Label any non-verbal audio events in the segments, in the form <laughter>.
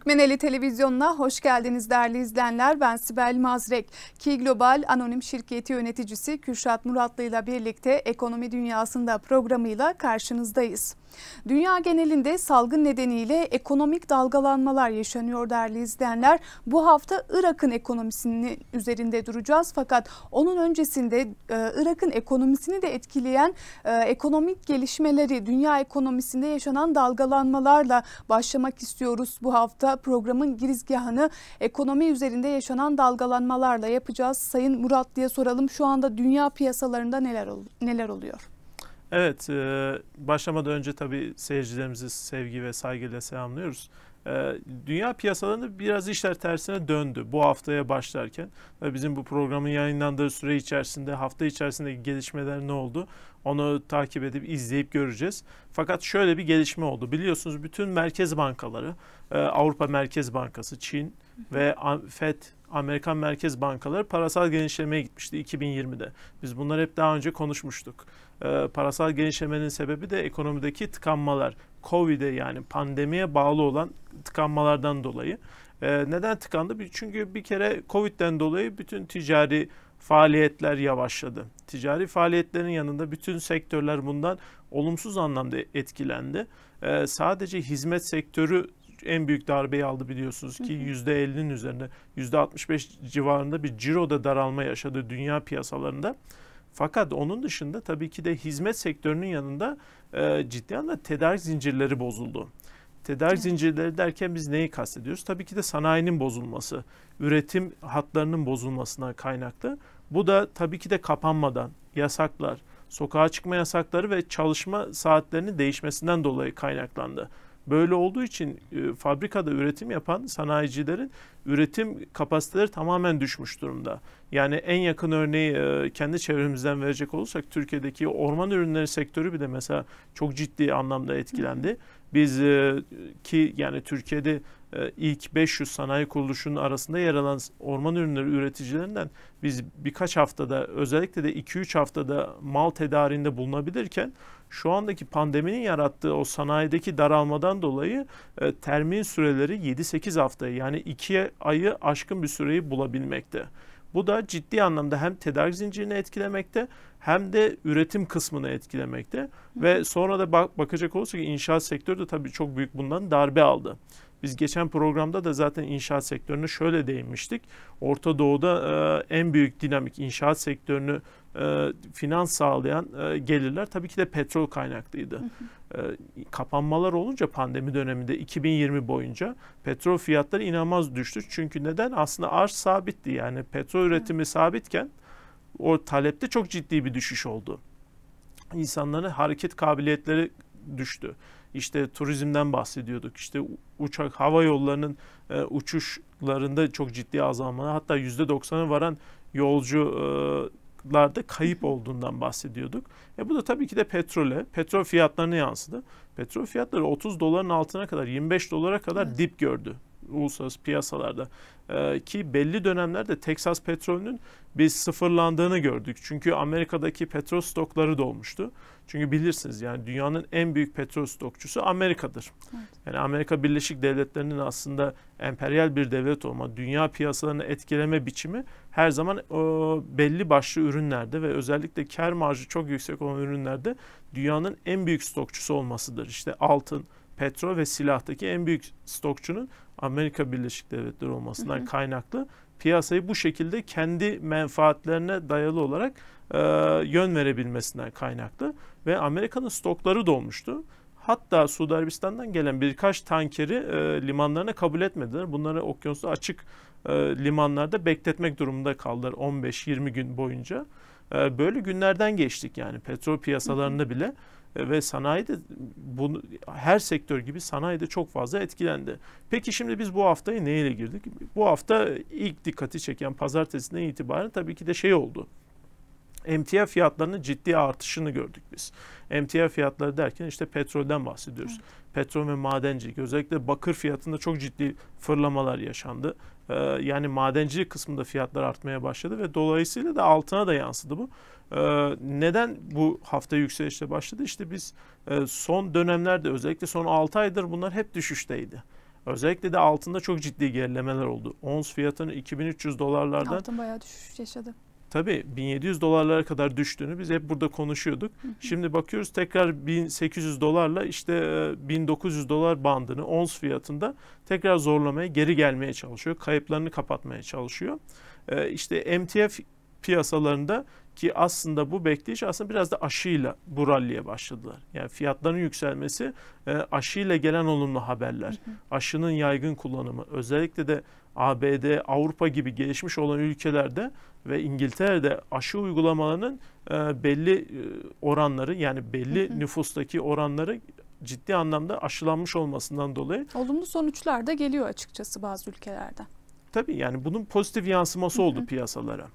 Türkmeneli Televizyonu'na hoş geldiniz değerli izleyenler. Ben Sibel Mazrek. Ki Global Anonim Şirketi yöneticisi Kürşat Muratlı ile birlikte ekonomi dünyasında programıyla karşınızdayız. Dünya genelinde salgın nedeniyle ekonomik dalgalanmalar yaşanıyor değerli izleyenler. Bu hafta Irak'ın ekonomisinin üzerinde duracağız fakat onun öncesinde e, Irak'ın ekonomisini de etkileyen e, ekonomik gelişmeleri, dünya ekonomisinde yaşanan dalgalanmalarla başlamak istiyoruz. Bu hafta programın girizgahını ekonomi üzerinde yaşanan dalgalanmalarla yapacağız. Sayın Murat diye soralım şu anda dünya piyasalarında neler neler oluyor? Evet, e, başlamadan önce tabii seyircilerimizi sevgi ve saygıyla selamlıyoruz. E, dünya piyasalarında biraz işler tersine döndü bu haftaya başlarken. E, bizim bu programın yayınlandığı süre içerisinde, hafta içerisindeki gelişmeler ne oldu? Onu takip edip, izleyip göreceğiz. Fakat şöyle bir gelişme oldu. Biliyorsunuz bütün merkez bankaları, e, Avrupa Merkez Bankası, Çin ve FED Amerikan Merkez Bankaları parasal genişlemeye gitmişti 2020'de. Biz bunları hep daha önce konuşmuştuk e, parasal genişlemenin sebebi de ekonomideki tıkanmalar. Covid'e yani pandemiye bağlı olan tıkanmalardan dolayı. E, neden tıkandı? Çünkü bir kere Covid'den dolayı bütün ticari faaliyetler yavaşladı. Ticari faaliyetlerin yanında bütün sektörler bundan olumsuz anlamda etkilendi. E, sadece hizmet sektörü en büyük darbeyi aldı biliyorsunuz ki %50'nin üzerinde %65 civarında bir ciroda daralma yaşadı dünya piyasalarında. Fakat onun dışında tabii ki de hizmet sektörünün yanında e, ciddi anlamda tedarik zincirleri bozuldu. Tedarik evet. zincirleri derken biz neyi kastediyoruz? Tabii ki de sanayinin bozulması, üretim hatlarının bozulmasına kaynaklı. Bu da tabii ki de kapanmadan yasaklar, sokağa çıkma yasakları ve çalışma saatlerinin değişmesinden dolayı kaynaklandı. Böyle olduğu için e, fabrikada üretim yapan sanayicilerin üretim kapasiteleri tamamen düşmüş durumda. Yani en yakın örneği e, kendi çevremizden verecek olursak Türkiye'deki orman ürünleri sektörü bir de mesela çok ciddi anlamda etkilendi. Biz e, ki yani Türkiye'de e, ilk 500 sanayi kuruluşunun arasında yer alan orman ürünleri üreticilerinden biz birkaç haftada özellikle de 2-3 haftada mal tedarinde bulunabilirken şu andaki pandeminin yarattığı o sanayideki daralmadan dolayı e, termin süreleri 7-8 haftaya yani 2 ayı aşkın bir süreyi bulabilmekte. Bu da ciddi anlamda hem tedarik zincirini etkilemekte hem de üretim kısmını etkilemekte. Hı. Ve sonra da bak bakacak olursak inşaat sektörü de tabii çok büyük bundan darbe aldı. Biz geçen programda da zaten inşaat sektörünü şöyle değinmiştik. Orta Doğu'da e, en büyük dinamik inşaat sektörünü e, finans sağlayan e, gelirler tabii ki de petrol kaynaklıydı. Hı E, kapanmalar olunca pandemi döneminde 2020 boyunca petrol fiyatları inanılmaz düştü. Çünkü neden? Aslında arz sabitti yani petrol üretimi sabitken o talepte çok ciddi bir düşüş oldu. İnsanların hareket kabiliyetleri düştü. İşte turizmden bahsediyorduk. İşte uçak hava yollarının e, uçuşlarında çok ciddi azalmalar hatta %90'a varan yolcularda kayıp olduğundan bahsediyorduk. E bu da tabii ki de petrole, petrol fiyatlarına yansıdı. Petrol fiyatları 30 doların altına kadar, 25 dolara kadar evet. dip gördü uluslararası piyasalarda. Ee, ki belli dönemlerde Texas petrolünün bir sıfırlandığını gördük. Çünkü Amerika'daki petrol stokları dolmuştu. Çünkü bilirsiniz yani dünyanın en büyük petrol stokçusu Amerika'dır. Evet. Yani Amerika Birleşik Devletleri'nin aslında emperyal bir devlet olma, dünya piyasalarını etkileme biçimi her zaman e, belli başlı ürünlerde ve özellikle kar marjı çok yüksek olan ürünlerde dünyanın en büyük stokçusu olmasıdır. İşte altın, petrol ve silahtaki en büyük stokçunun Amerika Birleşik Devletleri olmasından hı hı. kaynaklı piyasayı bu şekilde kendi menfaatlerine dayalı olarak e, yön verebilmesinden kaynaklı ve Amerika'nın stokları dolmuştu. Hatta Suudi Arabistan'dan gelen birkaç tankeri e, limanlarına kabul etmediler. Bunları okyanusta açık e, limanlarda bekletmek durumunda kaldılar 15-20 gün boyunca. E, böyle günlerden geçtik yani petrol piyasalarında bile. Hı hı e, ve sanayi de bunu, her sektör gibi sanayi de çok fazla etkilendi. Peki şimdi biz bu haftayı neyle girdik? Bu hafta ilk dikkati çeken pazartesinden itibaren tabii ki de şey oldu. Emtia fiyatlarının ciddi artışını gördük biz. Emtia fiyatları derken işte petrolden bahsediyoruz. Evet. Petrol ve madencilik özellikle bakır fiyatında çok ciddi fırlamalar yaşandı. Ee, yani madencilik kısmında fiyatlar artmaya başladı ve dolayısıyla da altına da yansıdı bu. Ee, neden bu hafta yükselişte başladı? İşte biz e, son dönemlerde özellikle son 6 aydır bunlar hep düşüşteydi. Özellikle de altında çok ciddi gerilemeler oldu. Ons fiyatının 2300 dolarlarda Altın bayağı düşüş yaşadı. Tabii 1700 dolarlara kadar düştüğünü biz hep burada konuşuyorduk. Şimdi bakıyoruz tekrar 1800 dolarla işte 1900 e, dolar bandını ons fiyatında tekrar zorlamaya geri gelmeye çalışıyor. Kayıplarını kapatmaya çalışıyor. E, işte MTF piyasalarında ki aslında bu bekleyiş aslında biraz da aşıyla bu ralliye başladılar. Yani fiyatların yükselmesi e, aşıyla gelen olumlu haberler. Aşının yaygın kullanımı özellikle de ABD, Avrupa gibi gelişmiş olan ülkelerde ve İngiltere'de aşı uygulamalarının e, belli e, oranları yani belli nüfustaki oranları ciddi anlamda aşılanmış olmasından dolayı. Olumlu sonuçlar da geliyor açıkçası bazı ülkelerde Tabii yani bunun pozitif yansıması oldu piyasalara.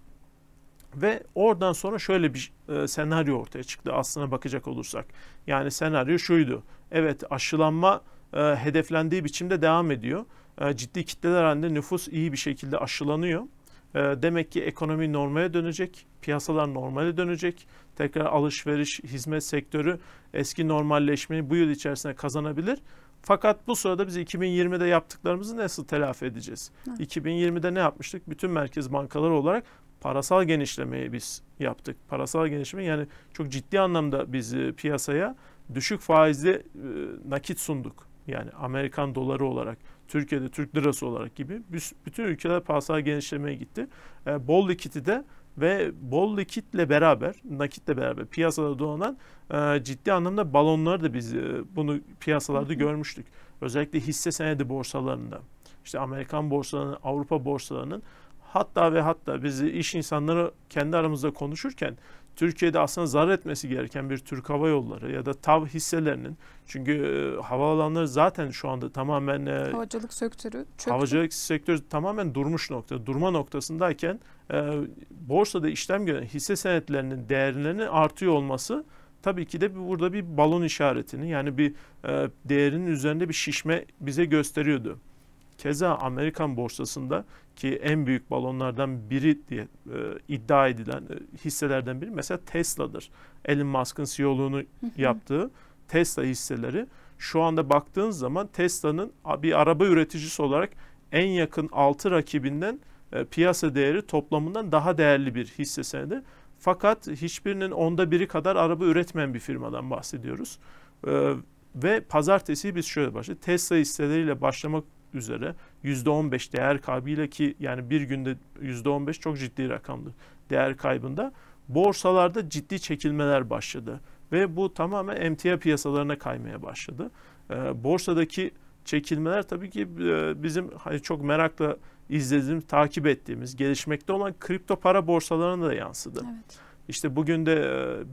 Ve oradan sonra şöyle bir e, senaryo ortaya çıktı aslına bakacak olursak. Yani senaryo şuydu. Evet aşılanma e, hedeflendiği biçimde devam ediyor. E, ciddi kitleler halinde nüfus iyi bir şekilde aşılanıyor. E, demek ki ekonomi normale dönecek, piyasalar normale dönecek. Tekrar alışveriş, hizmet sektörü eski normalleşmeyi bu yıl içerisinde kazanabilir. Fakat bu sırada biz 2020'de yaptıklarımızı nasıl telafi edeceğiz? Hı. 2020'de ne yapmıştık? Bütün merkez bankaları olarak parasal genişlemeyi biz yaptık. Parasal genişleme yani çok ciddi anlamda biz piyasaya düşük faizli e, nakit sunduk. Yani Amerikan doları olarak, Türkiye'de Türk lirası olarak gibi bütün ülkeler parasal genişlemeye gitti. E, bol likiti de ve bol likitle beraber, nakitle beraber piyasada dolanan e, ciddi anlamda balonları da biz bunu piyasalarda görmüştük. Özellikle hisse senedi borsalarında. İşte Amerikan borsalarının, Avrupa borsalarının hatta ve hatta biz iş insanları kendi aramızda konuşurken Türkiye'de aslında zarar etmesi gereken bir Türk Hava Yolları ya da TAV hisselerinin çünkü e, havaalanları zaten şu anda tamamen e, havacılık sektörü çöktü. havacılık sektörü tamamen durmuş nokta durma noktasındayken e, borsada işlem gören hisse senetlerinin değerlerinin artıyor olması tabii ki de burada bir balon işaretini yani bir e, değerinin üzerinde bir şişme bize gösteriyordu. Keza Amerikan borsasında ki en büyük balonlardan biri diye e, iddia edilen e, hisselerden biri mesela Tesla'dır. Elon Musk'ın CEO'luğunu yaptığı Tesla hisseleri şu anda baktığın zaman Tesla'nın bir araba üreticisi olarak en yakın 6 rakibinden e, piyasa değeri toplamından daha değerli bir hisse senedi. Fakat hiçbirinin onda biri kadar araba üretmeyen bir firmadan bahsediyoruz. E, ve pazartesi biz şöyle başladık. Tesla hisseleriyle başlamak üzere %15 değer kaybıyla ki yani bir günde %15 çok ciddi rakamdır değer kaybında borsalarda ciddi çekilmeler başladı ve bu tamamen emtia piyasalarına kaymaya başladı. E, borsadaki çekilmeler tabii ki e, bizim hani çok merakla izlediğimiz, takip ettiğimiz, gelişmekte olan kripto para borsalarına da yansıdı. Evet. İşte bugün de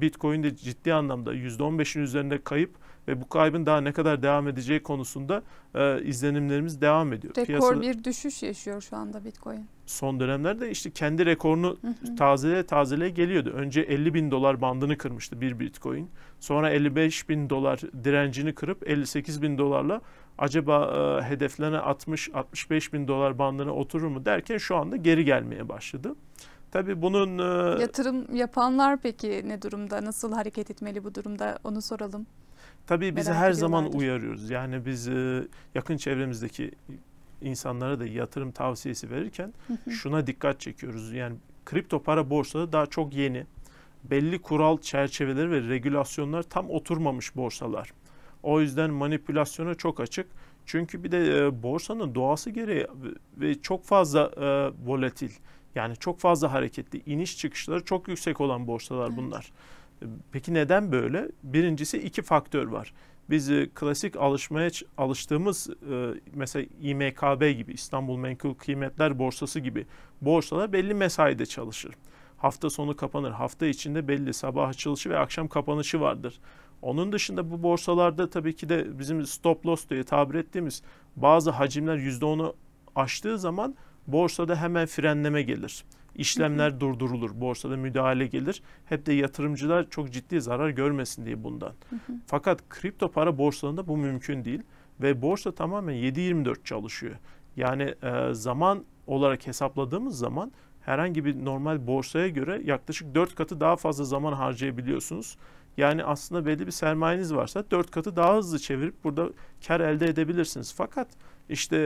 e, de ciddi anlamda %15'in üzerinde kayıp ve bu kaybın daha ne kadar devam edeceği konusunda e, izlenimlerimiz devam ediyor. Rekor Piyasada, bir düşüş yaşıyor şu anda Bitcoin. Son dönemlerde işte kendi rekorunu hı hı. tazele tazele geliyordu. Önce 50 bin dolar bandını kırmıştı bir Bitcoin. Sonra 55 bin dolar direncini kırıp 58 bin dolarla acaba e, hedeflene 60-65 bin dolar bandına oturur mu derken şu anda geri gelmeye başladı. Tabii bunun... E, Yatırım yapanlar peki ne durumda? Nasıl hareket etmeli bu durumda? Onu soralım. Tabii bizi her zaman vardır. uyarıyoruz. Yani biz e, yakın çevremizdeki insanlara da yatırım tavsiyesi verirken şuna dikkat çekiyoruz. Yani kripto para borsaları daha çok yeni. Belli kural çerçeveleri ve regülasyonlar tam oturmamış borsalar. O yüzden manipülasyona çok açık. Çünkü bir de e, borsanın doğası gereği ve çok fazla e, volatil yani çok fazla hareketli iniş çıkışları çok yüksek olan borsalar bunlar. Evet. Peki neden böyle? Birincisi iki faktör var. Biz e, klasik alışmaya alıştığımız e, mesela İMKB gibi İstanbul Menkul Kıymetler Borsası gibi borsalar belli mesaide çalışır. Hafta sonu kapanır. Hafta içinde belli sabah açılışı ve akşam kapanışı vardır. Onun dışında bu borsalarda tabii ki de bizim stop loss diye tabir ettiğimiz bazı hacimler %10'u aştığı zaman borsada hemen frenleme gelir işlemler durdurulur. Borsada müdahale gelir. Hep de yatırımcılar çok ciddi zarar görmesin diye bundan. Fakat kripto para borsalarında bu mümkün değil ve borsa tamamen 7/24 çalışıyor. Yani e, zaman olarak hesapladığımız zaman herhangi bir normal borsaya göre yaklaşık 4 katı daha fazla zaman harcayabiliyorsunuz. Yani aslında belli bir sermayeniz varsa 4 katı daha hızlı çevirip burada kar elde edebilirsiniz. Fakat işte e,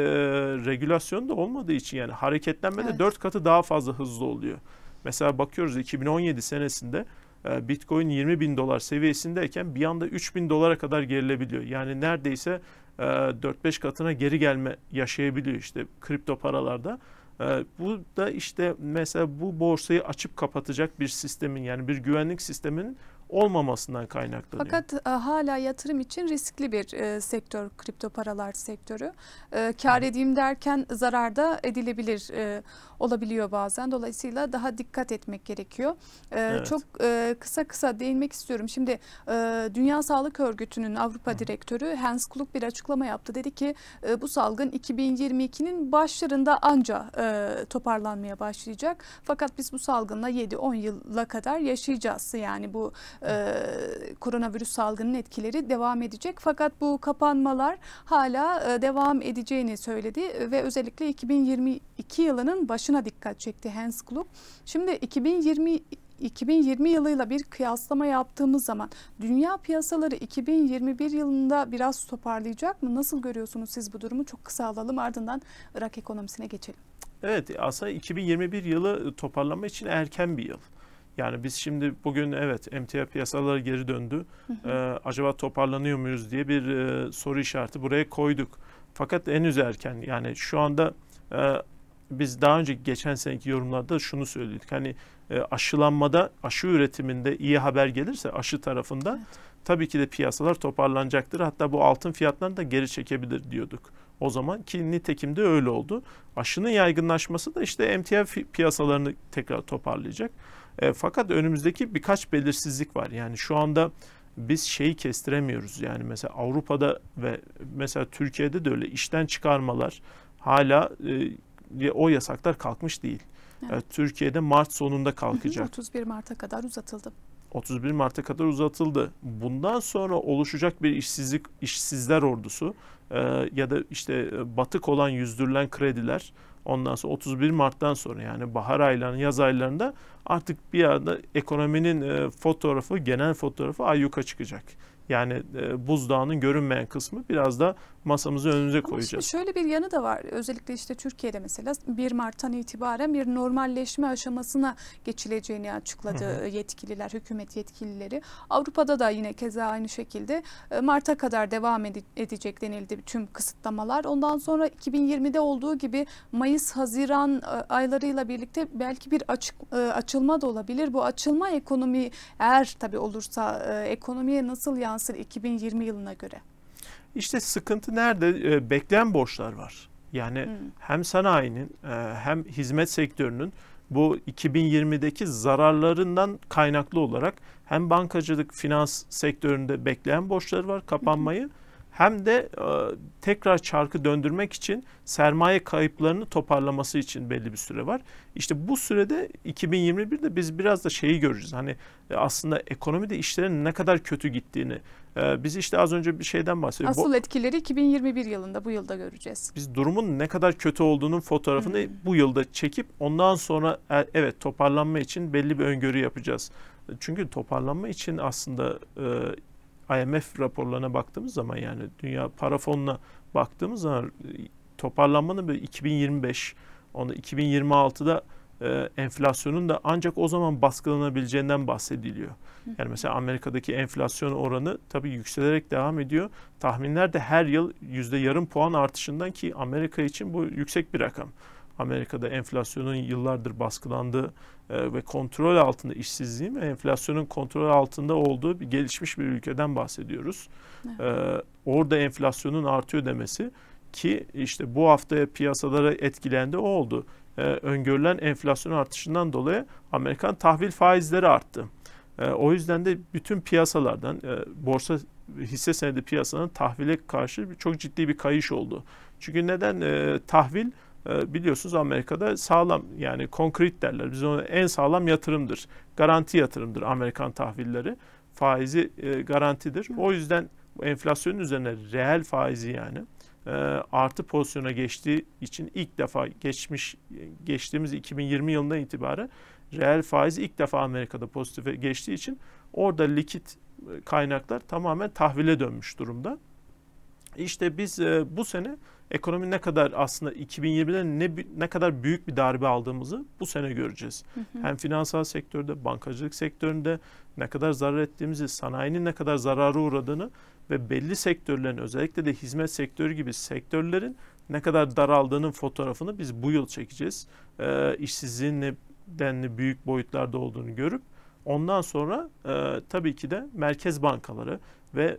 regülasyon da olmadığı için yani hareketlenmede evet. 4 katı daha fazla hızlı oluyor. Mesela bakıyoruz 2017 senesinde e, Bitcoin 20 bin dolar seviyesindeyken bir anda 3 bin dolara kadar gerilebiliyor. Yani neredeyse e, 4-5 katına geri gelme yaşayabiliyor işte kripto paralarda. E, bu da işte mesela bu borsayı açıp kapatacak bir sistemin yani bir güvenlik sisteminin olmamasından kaynaklanıyor. Fakat e, hala yatırım için riskli bir e, sektör kripto paralar sektörü. E, kar edeyim derken zararda edilebilir. E, olabiliyor bazen. Dolayısıyla daha dikkat etmek gerekiyor. E, evet. Çok e, kısa kısa değinmek istiyorum. Şimdi e, Dünya Sağlık Örgütü'nün Avrupa Hı. Direktörü Hans Klug bir açıklama yaptı. Dedi ki e, bu salgın 2022'nin başlarında anca e, toparlanmaya başlayacak. Fakat biz bu salgınla 7-10 yıla kadar yaşayacağız. Yani bu e, koronavirüs salgının etkileri devam edecek. Fakat bu kapanmalar hala e, devam edeceğini söyledi ve özellikle 2022 yılının baş artışına dikkat çekti Hans Klug. Şimdi 2020 2020 yılıyla bir kıyaslama yaptığımız zaman dünya piyasaları 2021 yılında biraz toparlayacak mı? Nasıl görüyorsunuz siz bu durumu? Çok kısa alalım ardından Irak ekonomisine geçelim. Evet aslında 2021 yılı toparlama için erken bir yıl. Yani biz şimdi bugün evet emtia piyasaları geri döndü. Hı hı. Ee, acaba toparlanıyor muyuz diye bir e, soru işareti buraya koyduk. Fakat henüz erken yani şu anda e, biz daha önce geçen seneki yorumlarda şunu söyledik. Hani e, aşılanmada, aşı üretiminde iyi haber gelirse aşı tarafında evet. tabii ki de piyasalar toparlanacaktır. Hatta bu altın fiyatlarını da geri çekebilir diyorduk o zaman ki nitekim de öyle oldu. Aşının yaygınlaşması da işte emtia piyasalarını tekrar toparlayacak. E, fakat önümüzdeki birkaç belirsizlik var. Yani şu anda biz şeyi kestiremiyoruz. Yani mesela Avrupa'da ve mesela Türkiye'de de öyle işten çıkarmalar hala e, o yasaklar kalkmış değil. Evet. Yani Türkiye'de Mart sonunda kalkacak. 31 Mart'a kadar uzatıldı. 31 Mart'a kadar uzatıldı. Bundan sonra oluşacak bir işsizlik işsizler ordusu e, ya da işte e, batık olan yüzdürülen krediler ondan sonra 31 Mart'tan sonra yani bahar aylarının yaz aylarında artık bir anda ekonominin e, fotoğrafı genel fotoğrafı ayyuka çıkacak. Yani e, buzdağının görünmeyen kısmı biraz da masamızı önümüze koyacağız. Şimdi şöyle bir yanı da var. Özellikle işte Türkiye'de mesela 1 Mart'tan itibaren bir normalleşme aşamasına geçileceğini açıkladı hı hı. yetkililer, hükümet yetkilileri. Avrupa'da da yine keza aynı şekilde e, Mart'a kadar devam edecek denildi tüm kısıtlamalar. Ondan sonra 2020'de olduğu gibi Mayıs, Haziran e, aylarıyla birlikte belki bir açık, e, açılma da olabilir. Bu açılma ekonomi eğer tabii olursa ekonomiye nasıl yansır? potansiyel 2020 yılına göre? İşte sıkıntı nerede? Ee, bekleyen borçlar var. Yani hmm. hem sanayinin e, hem hizmet sektörünün bu 2020'deki zararlarından kaynaklı olarak hem bankacılık finans sektöründe bekleyen borçları var kapanmayı. Hı hem de e, tekrar çarkı döndürmek için sermaye kayıplarını toparlaması için belli bir süre var. İşte bu sürede 2021'de biz biraz da şeyi göreceğiz. Hani e, aslında ekonomide işlerin ne kadar kötü gittiğini. E, biz işte az önce bir şeyden bahsediyoruz. Asıl etkileri 2021 yılında bu yılda göreceğiz. Biz durumun ne kadar kötü olduğunun fotoğrafını hmm. bu yılda çekip ondan sonra e, evet toparlanma için belli bir öngörü yapacağız. Çünkü toparlanma için aslında IMF raporlarına baktığımız zaman yani dünya para fonuna baktığımız zaman e, toparlanmanın 2025 onda 2026'da e, enflasyonun da ancak o zaman baskılanabileceğinden bahsediliyor. Yani mesela Amerika'daki enflasyon oranı tabii yükselerek devam ediyor. Tahminler de her yıl yüzde yarım puan artışından ki Amerika için bu yüksek bir rakam. Amerika'da enflasyonun yıllardır baskılandığı ee, ve kontrol altında işsizliğin ve enflasyonun kontrol altında olduğu bir gelişmiş bir ülkeden bahsediyoruz. Evet. E, orada enflasyonun artıyor demesi ki işte bu hafta piyasalara etkileyen o oldu. E, öngörülen enflasyon artışından dolayı Amerikan tahvil faizleri arttı. E, o yüzden de bütün piyasalardan e, borsa hisse senedi piyasasının tahvile karşı çok ciddi bir kayış oldu. Çünkü neden e, tahvil ee, biliyorsunuz Amerika'da sağlam yani konkret derler. Biz onu en sağlam yatırımdır. Garanti yatırımdır Amerikan tahvilleri. Faizi e, garantidir. O yüzden enflasyonun üzerine reel faizi yani e, artı pozisyona geçtiği için ilk defa geçmiş geçtiğimiz 2020 yılından itibaren reel faiz ilk defa Amerika'da pozitife geçtiği için orada likit e, kaynaklar tamamen tahvile dönmüş durumda. İşte biz e, bu sene ekonomi ne kadar aslında 2020'de ne ne kadar büyük bir darbe aldığımızı bu sene göreceğiz. Hı hı. Hem finansal sektörde, bankacılık sektöründe ne kadar zarar ettiğimizi, sanayinin ne kadar zarara uğradığını ve belli sektörlerin özellikle de hizmet sektörü gibi sektörlerin ne kadar daraldığının fotoğrafını biz bu yıl çekeceğiz. Ee, işsizliğin ne denli büyük boyutlarda olduğunu görüp ondan sonra e, tabii ki de merkez bankaları ve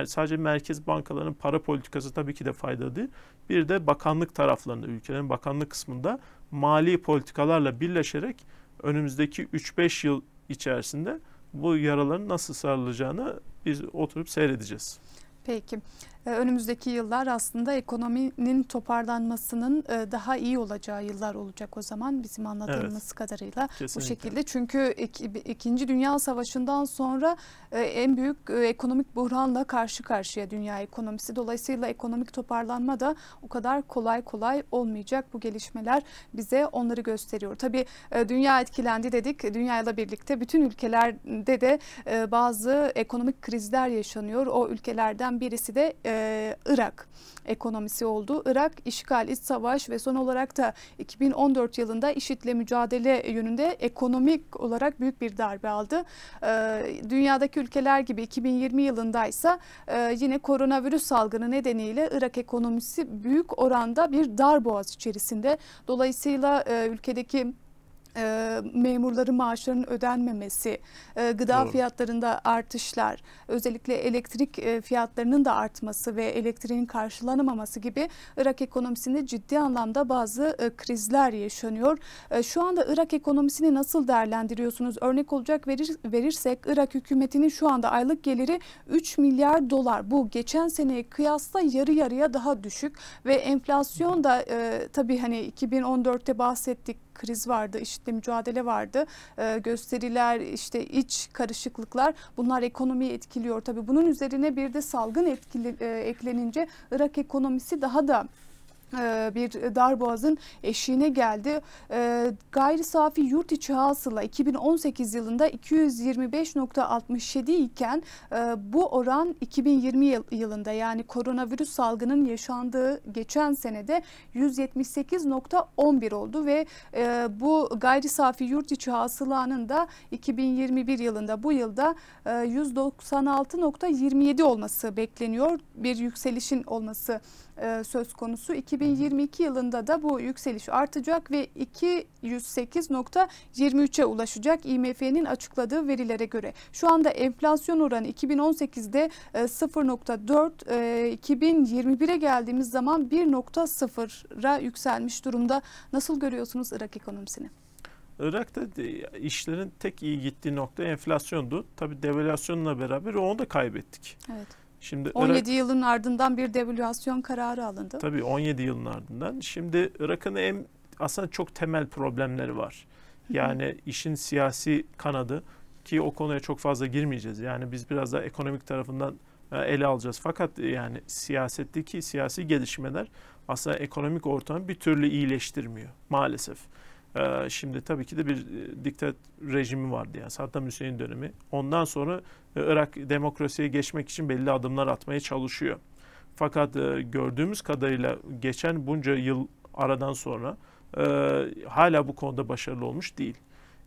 e, sadece merkez bankalarının para politikası tabii ki de faydalı değil. Bir de bakanlık taraflarında, ülkelerin bakanlık kısmında mali politikalarla birleşerek önümüzdeki 3-5 yıl içerisinde bu yaraların nasıl sarılacağını biz oturup seyredeceğiz. Peki. Ee, önümüzdeki yıllar aslında ekonominin toparlanmasının e, daha iyi olacağı yıllar olacak o zaman bizim anladığımız evet. kadarıyla Kesinlikle. bu şekilde. Çünkü iki, İkinci Dünya Savaşı'ndan sonra e, en büyük e, ekonomik buhranla karşı karşıya dünya ekonomisi. Dolayısıyla ekonomik toparlanma da o kadar kolay kolay olmayacak. Bu gelişmeler bize onları gösteriyor. Tabii dünya etkilendi dedik. Dünyayla birlikte bütün ülkelerde de bazı ekonomik krizler yaşanıyor. O ülkelerden birisi de e, Irak ekonomisi oldu. Irak işgal, iç savaş ve son olarak da 2014 yılında işitle mücadele yönünde ekonomik olarak büyük bir darbe aldı. E, dünyadaki ülkeler gibi 2020 yılında ise e, yine koronavirüs salgını nedeniyle Irak ekonomisi büyük oranda bir darboğaz içerisinde. Dolayısıyla e, ülkedeki e, memurların maaşlarının ödenmemesi, e, gıda Doğru. fiyatlarında artışlar, özellikle elektrik e, fiyatlarının da artması ve elektriğin karşılanamaması gibi Irak ekonomisinde ciddi anlamda bazı e, krizler yaşanıyor. E, şu anda Irak ekonomisini nasıl değerlendiriyorsunuz? Örnek olacak verir, verirsek Irak hükümetinin şu anda aylık geliri 3 milyar dolar. Bu geçen seneye kıyasla yarı yarıya daha düşük ve enflasyon da e, tabii hani 2014'te bahsettik kriz vardı, işte mücadele vardı. Ee, gösteriler, işte iç karışıklıklar bunlar ekonomiyi etkiliyor. Tabii bunun üzerine bir de salgın etkili, e, eklenince Irak ekonomisi daha da e, bir darboğazın eşiğine geldi. E, gayri safi yurt içi hasıla 2018 yılında 225.67 iken e, bu oran 2020 yılında yani koronavirüs salgının yaşandığı geçen senede 178.11 oldu ve bu gayri safi yurt içi hasılanın da 2021 yılında bu yılda 196.27 olması bekleniyor. Bir yükselişin olması e, söz konusu. 2022 yılında da bu yükseliş artacak ve 208.23'e ulaşacak IMF'nin açıkladığı verilere göre. Şu anda enflasyon oranı 2018'de 0.4, 2021'e geldiğimiz zaman 1.0'a yükselmiş durumda. Nasıl görüyorsunuz Irak ekonomisini? Irak'ta işlerin tek iyi gittiği nokta enflasyondu. Tabi devalüasyonla beraber onu da kaybettik. Evet. Şimdi 17 Irak, yılın ardından bir devalüasyon kararı alındı. Tabii 17 yılın ardından. Şimdi Irak'ın en aslında çok temel problemleri var. Yani Hı. işin siyasi kanadı ki o konuya çok fazla girmeyeceğiz. Yani biz biraz daha ekonomik tarafından e, ele alacağız. Fakat e, yani siyasetteki siyasi gelişmeler aslında ekonomik ortamı bir türlü iyileştirmiyor maalesef. Ee, şimdi tabii ki de bir e, diktat rejimi vardı yani Saddam Hüseyin dönemi. Ondan sonra e, Irak demokrasiye geçmek için belli adımlar atmaya çalışıyor. Fakat e, gördüğümüz kadarıyla geçen bunca yıl aradan sonra e, hala bu konuda başarılı olmuş değil.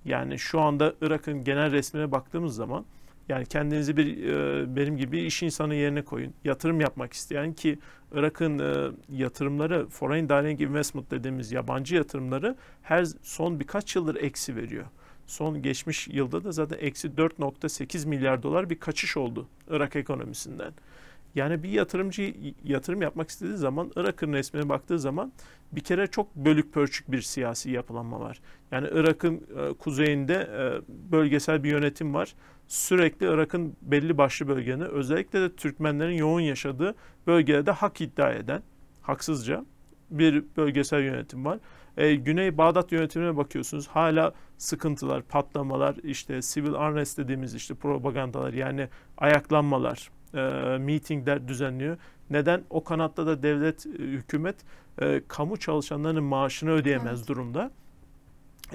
Yani şu anda Irak'ın genel resmine baktığımız zaman yani kendinizi bir e, benim gibi iş insanı yerine koyun. Yatırım yapmak isteyen ki Irak'ın e, yatırımları foreign direct investment dediğimiz yabancı yatırımları her son birkaç yıldır eksi veriyor. Son geçmiş yılda da zaten eksi 4.8 milyar dolar bir kaçış oldu Irak ekonomisinden. Yani bir yatırımcı yatırım yapmak istediği zaman Irak'ın resmine baktığı zaman bir kere çok bölük pörçük bir siyasi yapılanma var. Yani Irak'ın e, kuzeyinde e, bölgesel bir yönetim var sürekli Irak'ın belli başlı bölgelerini özellikle de Türkmenlerin yoğun yaşadığı bölgelerde hak iddia eden haksızca bir bölgesel yönetim var. E, Güney Bağdat yönetimine bakıyorsunuz hala sıkıntılar, patlamalar, işte civil unrest dediğimiz işte propagandalar yani ayaklanmalar, e, mitingler düzenliyor. Neden? O kanatta da devlet, e, hükümet e, kamu çalışanlarının maaşını ödeyemez evet. durumda.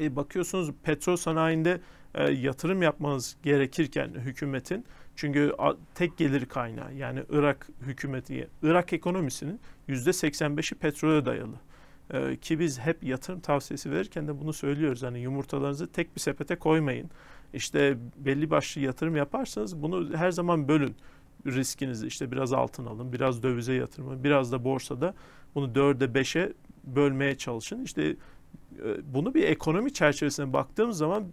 E, bakıyorsunuz petrol sanayinde e, yatırım yapmanız gerekirken hükümetin çünkü tek gelir kaynağı yani Irak hükümeti, Irak ekonomisinin yüzde %85'i petrole dayalı. Ee, ki biz hep yatırım tavsiyesi verirken de bunu söylüyoruz. Hani yumurtalarınızı tek bir sepete koymayın. işte belli başlı yatırım yaparsanız bunu her zaman bölün riskinizi. işte biraz altın alın, biraz dövize yatırımı, biraz da borsada bunu dörde beşe bölmeye çalışın. işte e, bunu bir ekonomi çerçevesine baktığımız zaman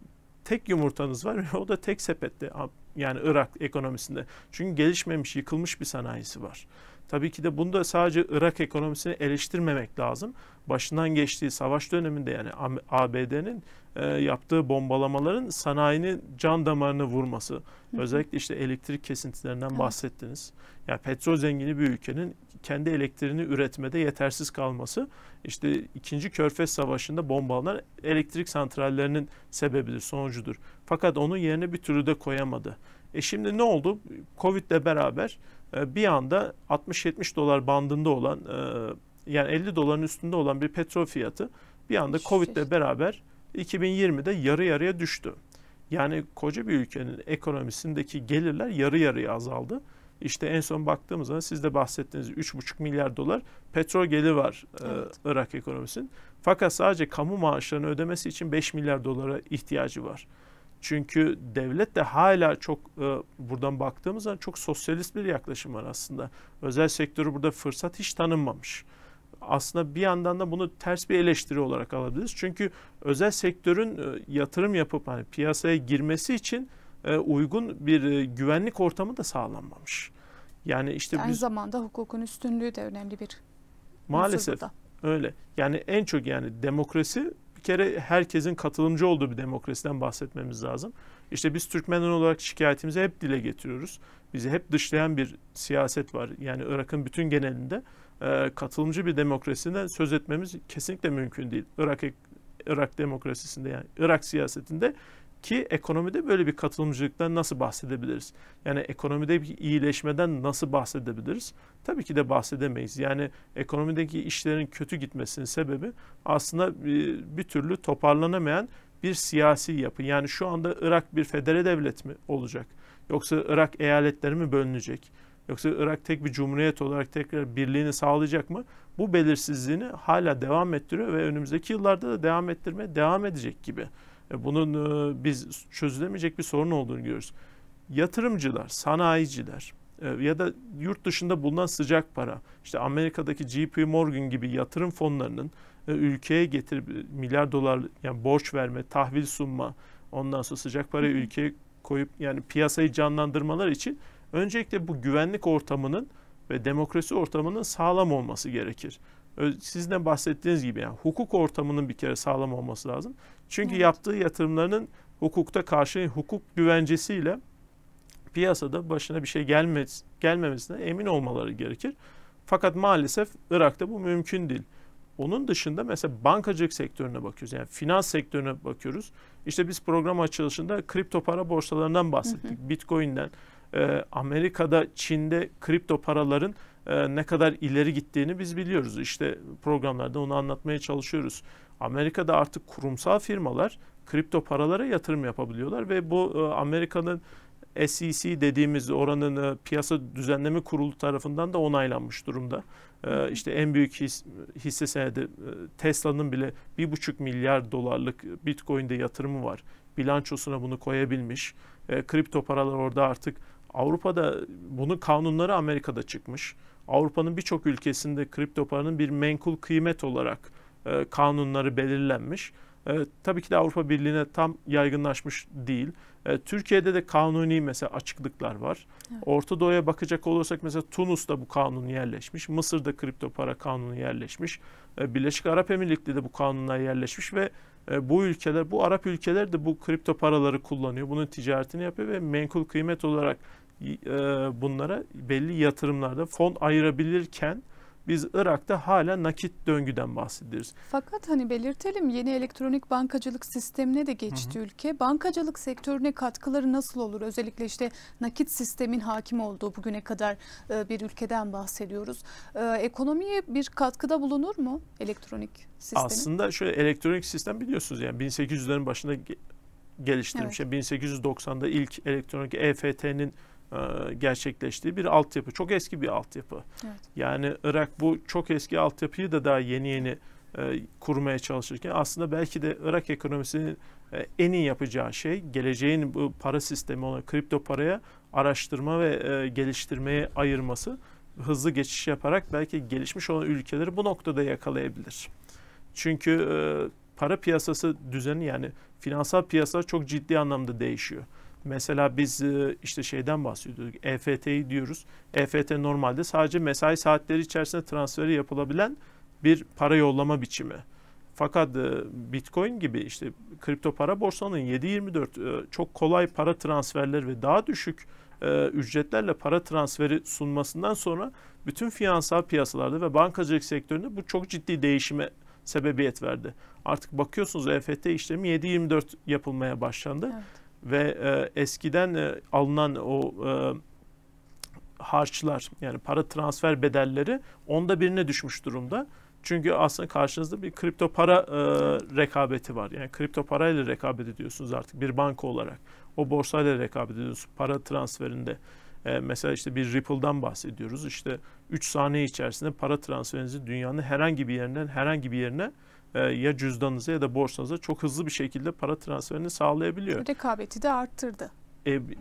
tek yumurtanız var ve <laughs> o da tek sepette yani Irak ekonomisinde. Çünkü gelişmemiş, yıkılmış bir sanayisi var. Tabii ki de bunda sadece Irak ekonomisini eleştirmemek lazım. Başından geçtiği savaş döneminde yani ABD'nin e, yaptığı bombalamaların sanayinin can damarını vurması. Özellikle işte elektrik kesintilerinden evet. bahsettiniz. Yani petrol zengini bir ülkenin kendi elektriğini üretmede yetersiz kalması işte 2. Körfez Savaşı'nda bombalanan elektrik santrallerinin sebebidir, sonucudur. Fakat onun yerine bir türlü de koyamadı. E şimdi ne oldu? Covid'le beraber ee, bir anda 60-70 dolar bandında olan e, yani 50 doların üstünde olan bir petrol fiyatı bir anda Covid ile beraber 2020'de yarı yarıya düştü. Yani koca bir ülkenin ekonomisindeki gelirler yarı yarıya azaldı. İşte en son baktığımızda siz de bahsettiğiniz 3,5 milyar dolar petrol geliri var e, evet. Irak ekonomisinin. Fakat sadece kamu maaşlarını ödemesi için 5 milyar dolara ihtiyacı var. Çünkü devlet de hala çok e, buradan baktığımızda çok sosyalist bir yaklaşım var aslında. Özel sektörü burada fırsat hiç tanınmamış. Aslında bir yandan da bunu ters bir eleştiri olarak alabiliriz. Çünkü özel sektörün e, yatırım yapıp hani piyasaya girmesi için e, uygun bir e, güvenlik ortamı da sağlanmamış. Yani işte aynı biz, zamanda hukukun üstünlüğü de önemli bir maalesef öyle. Yani en çok yani demokrasi kere herkesin katılımcı olduğu bir demokrasiden bahsetmemiz lazım. İşte biz Türkmenler olarak şikayetimizi hep dile getiriyoruz. Bizi hep dışlayan bir siyaset var. Yani Irak'ın bütün genelinde e, katılımcı bir demokrasiden söz etmemiz kesinlikle mümkün değil. Irak Irak demokrasisinde yani Irak siyasetinde ki ekonomide böyle bir katılımcılıktan nasıl bahsedebiliriz? Yani bir iyileşmeden nasıl bahsedebiliriz? Tabii ki de bahsedemeyiz. Yani ekonomideki işlerin kötü gitmesinin sebebi aslında e, bir türlü toparlanamayan bir siyasi yapı. Yani şu anda Irak bir federe devlet mi olacak? Yoksa Irak eyaletleri mi bölünecek? Yoksa Irak tek bir cumhuriyet olarak tekrar birliğini sağlayacak mı? Bu belirsizliğini hala devam ettiriyor ve önümüzdeki yıllarda da devam ettirmeye devam edecek gibi. E, bunun e, biz çözülemeyecek bir sorun olduğunu görüyoruz. Yatırımcılar, sanayiciler e, ya da yurt dışında bulunan sıcak para, işte Amerika'daki JP Morgan gibi yatırım fonlarının ülkeye getir, milyar dolar yani borç verme, tahvil sunma, ondan sonra sıcak parayı ülkeye koyup yani piyasayı canlandırmalar için öncelikle bu güvenlik ortamının ve demokrasi ortamının sağlam olması gerekir sizin de bahsettiğiniz gibi yani hukuk ortamının bir kere sağlam olması lazım. Çünkü evet. yaptığı yatırımlarının hukukta karşı hukuk güvencesiyle piyasada başına bir şey gelmez, gelmemesine emin olmaları gerekir. Fakat maalesef Irak'ta bu mümkün değil. Onun dışında mesela bankacılık sektörüne bakıyoruz. Yani finans sektörüne bakıyoruz. İşte biz program açılışında kripto para borsalarından bahsettik. Hı hı. Bitcoin'den, e, Amerika'da, Çin'de kripto paraların e, ne kadar ileri gittiğini biz biliyoruz. İşte programlarda onu anlatmaya çalışıyoruz. Amerika'da artık kurumsal firmalar kripto paralara yatırım yapabiliyorlar ve bu e, Amerika'nın SEC dediğimiz oranın e, piyasa düzenleme kurulu tarafından da onaylanmış durumda. E, işte en büyük his, hisse senedi e, Tesla'nın bile 1,5 milyar dolarlık Bitcoin'de yatırımı var. Bilançosuna bunu koyabilmiş. E, kripto paralar orada artık Avrupa'da bunun kanunları Amerika'da çıkmış. Avrupa'nın birçok ülkesinde kripto paranın bir menkul kıymet olarak e, kanunları belirlenmiş. E, tabii ki de Avrupa Birliği'ne tam yaygınlaşmış değil. E, Türkiye'de de kanuni mesela açıklıklar var. Evet. Orta Doğu'ya bakacak olursak mesela Tunus'ta bu kanun yerleşmiş. Mısır'da kripto para kanunu yerleşmiş. E, Birleşik Arap Emirlikleri'de bu kanunlar yerleşmiş ve e, bu ülkeler, bu Arap ülkeler de bu kripto paraları kullanıyor. Bunun ticaretini yapıyor ve menkul kıymet olarak e, bunlara belli yatırımlarda fon ayırabilirken biz Irak'ta hala nakit döngüden bahsediyoruz. Fakat hani belirtelim yeni elektronik bankacılık sistemine de geçti hı hı. ülke. Bankacılık sektörüne katkıları nasıl olur? Özellikle işte nakit sistemin hakim olduğu bugüne kadar e, bir ülkeden bahsediyoruz. E, ekonomiye bir katkıda bulunur mu elektronik sistemin? Aslında şöyle elektronik sistem biliyorsunuz yani 1800'lerin başında geliştirmiş. Evet. 1890'da ilk elektronik EFT'nin e, gerçekleştiği bir altyapı. Çok eski bir altyapı. Evet. Yani Irak bu çok eski altyapıyı da daha yeni yeni e, kurmaya çalışırken aslında belki de Irak ekonomisinin e, en iyi yapacağı şey geleceğin bu para sistemi olan kripto paraya araştırma ve e, geliştirmeye ayırması hızlı geçiş yaparak belki gelişmiş olan ülkeleri bu noktada yakalayabilir. Çünkü e, para piyasası düzeni yani finansal piyasalar çok ciddi anlamda değişiyor. Mesela biz e, işte şeyden bahsediyorduk, EFT'yi diyoruz. EFT normalde sadece mesai saatleri içerisinde transferi yapılabilen bir para yollama biçimi. Fakat e, Bitcoin gibi işte kripto para borsanın 7-24 e, çok kolay para transferleri ve daha düşük ücretlerle para transferi sunmasından sonra bütün finansal piyasalarda ve bankacılık sektöründe bu çok ciddi değişime sebebiyet verdi. Artık bakıyorsunuz EFT işlemi 7-24 yapılmaya başlandı. Evet ve e, eskiden e, alınan o e, harçlar yani para transfer bedelleri onda birine düşmüş durumda. Çünkü aslında karşınızda bir kripto para e, rekabeti var. Yani kripto parayla rekabet ediyorsunuz artık bir banka olarak. O borsayla rekabet ediyorsunuz para transferinde. E, mesela işte bir Ripple'dan bahsediyoruz. İşte 3 saniye içerisinde para transferinizi dünyanın herhangi bir yerinden herhangi bir yerine e, ya cüzdanınıza ya da borçlanıza çok hızlı bir şekilde para transferini sağlayabiliyor. Rekabeti de arttırdı.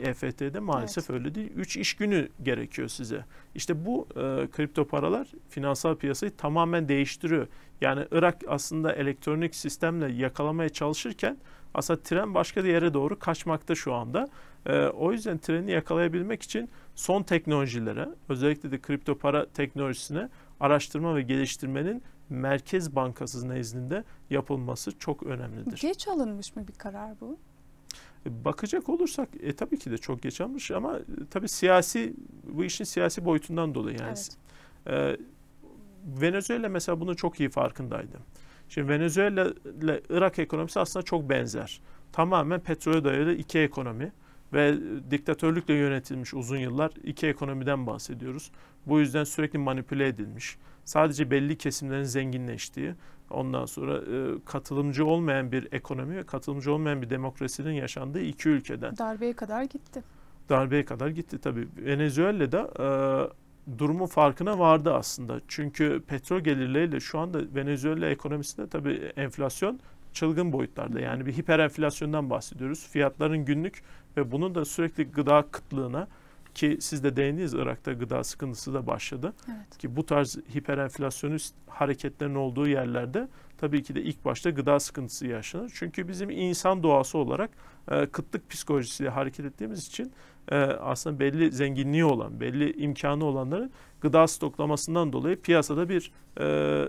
EFT'de maalesef evet. öyle değil. 3 iş günü gerekiyor size. İşte bu e, kripto paralar finansal piyasayı tamamen değiştiriyor. Yani Irak aslında elektronik sistemle yakalamaya çalışırken aslında tren başka bir yere doğru kaçmakta şu anda. E, o yüzden treni yakalayabilmek için son teknolojilere özellikle de kripto para teknolojisine araştırma ve geliştirmenin Merkez Bankası nezdinde yapılması çok önemlidir. Geç alınmış mı bir karar bu? E, bakacak olursak e, tabii ki de çok geç almış ama e, tabii siyasi bu işin siyasi boyutundan dolayı yani. Evet. E, Venezuela mesela bunu çok iyi farkındaydı. Şimdi Venezuela ile Irak ekonomisi aslında çok benzer. Tamamen petrole dayalı iki ekonomi ve diktatörlükle yönetilmiş uzun yıllar iki ekonomiden bahsediyoruz. Bu yüzden sürekli manipüle edilmiş. Sadece belli kesimlerin zenginleştiği, ondan sonra e, katılımcı olmayan bir ekonomi ve katılımcı olmayan bir demokrasinin yaşandığı iki ülkeden. Darbeye kadar gitti. Darbeye kadar gitti tabii. Venezuela'da e, durumun farkına vardı aslında. Çünkü petrol gelirleriyle şu anda Venezuela ekonomisinde tabii enflasyon çılgın boyutlarda. Yani bir hiper enflasyondan bahsediyoruz. Fiyatların günlük ve bunun da sürekli gıda kıtlığına ki siz de değindiniz Irak'ta gıda sıkıntısı da başladı. Evet. Ki bu tarz hiper enflasyonist hareketlerin olduğu yerlerde tabii ki de ilk başta gıda sıkıntısı yaşanır. Çünkü bizim insan doğası olarak e, kıtlık psikolojisiyle hareket ettiğimiz için e, aslında belli zenginliği olan, belli imkanı olanların gıda stoklamasından dolayı piyasada bir e,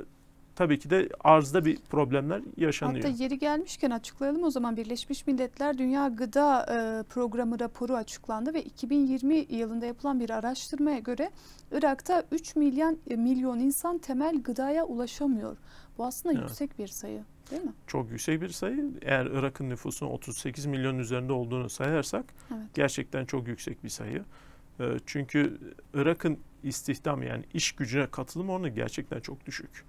tabii ki de arzda bir problemler yaşanıyor. Hatta yeri gelmişken açıklayalım o zaman Birleşmiş Milletler Dünya Gıda e, Programı raporu açıklandı ve 2020 yılında yapılan bir araştırmaya göre Irak'ta 3 milyon e, milyon insan temel gıdaya ulaşamıyor. Bu aslında evet. yüksek bir sayı değil mi? Çok yüksek bir sayı. Eğer Irak'ın nüfusunun 38 milyon üzerinde olduğunu sayarsak evet. gerçekten çok yüksek bir sayı. E, çünkü Irak'ın istihdam yani iş gücüne katılım oranı gerçekten çok düşük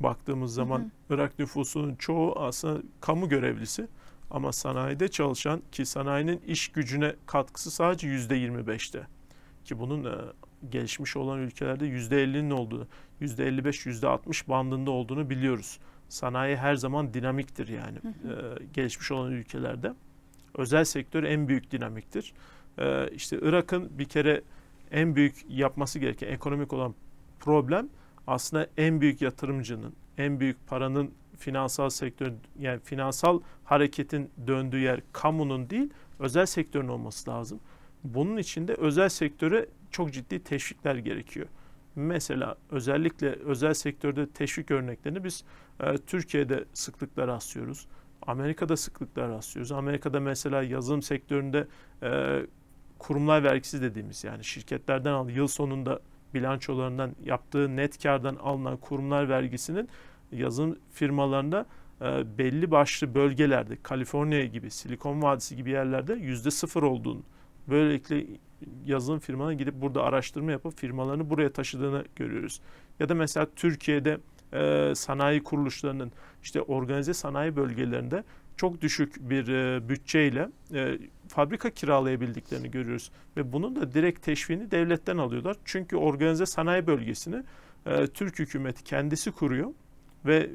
baktığımız zaman hı hı. Irak nüfusunun çoğu aslında kamu görevlisi ama sanayide çalışan ki sanayinin iş gücüne katkısı sadece yüzde yirmi beşte ki bunun e, gelişmiş olan ülkelerde yüzde elli'nin olduğunu yüzde elli beş yüzde altmış bandında olduğunu biliyoruz. Sanayi her zaman dinamiktir yani hı hı. E, gelişmiş olan ülkelerde. Özel sektör en büyük dinamiktir. E, işte Irak'ın bir kere en büyük yapması gereken ekonomik olan problem aslında en büyük yatırımcının, en büyük paranın finansal sektör yani finansal hareketin döndüğü yer kamunun değil özel sektörün olması lazım. Bunun için de özel sektöre çok ciddi teşvikler gerekiyor. Mesela özellikle özel sektörde teşvik örneklerini biz e, Türkiye'de sıklıkla rastlıyoruz. Amerika'da sıklıkla rastlıyoruz. Amerika'da mesela yazılım sektöründe e, kurumlar vergisi dediğimiz yani şirketlerden al yıl sonunda bilançolarından yaptığı net kardan alınan kurumlar vergisinin yazılım firmalarında e, belli başlı bölgelerde Kaliforniya gibi Silikon Vadisi gibi yerlerde yüzde sıfır olduğunu böylelikle yazılım firmalarına gidip burada araştırma yapıp firmalarını buraya taşıdığını görüyoruz. Ya da mesela Türkiye'de e, sanayi kuruluşlarının işte organize sanayi bölgelerinde çok düşük bir e, bütçeyle e, fabrika kiralayabildiklerini görüyoruz. Ve bunun da direkt teşvini devletten alıyorlar. Çünkü organize sanayi bölgesini e, Türk hükümeti kendisi kuruyor ve e,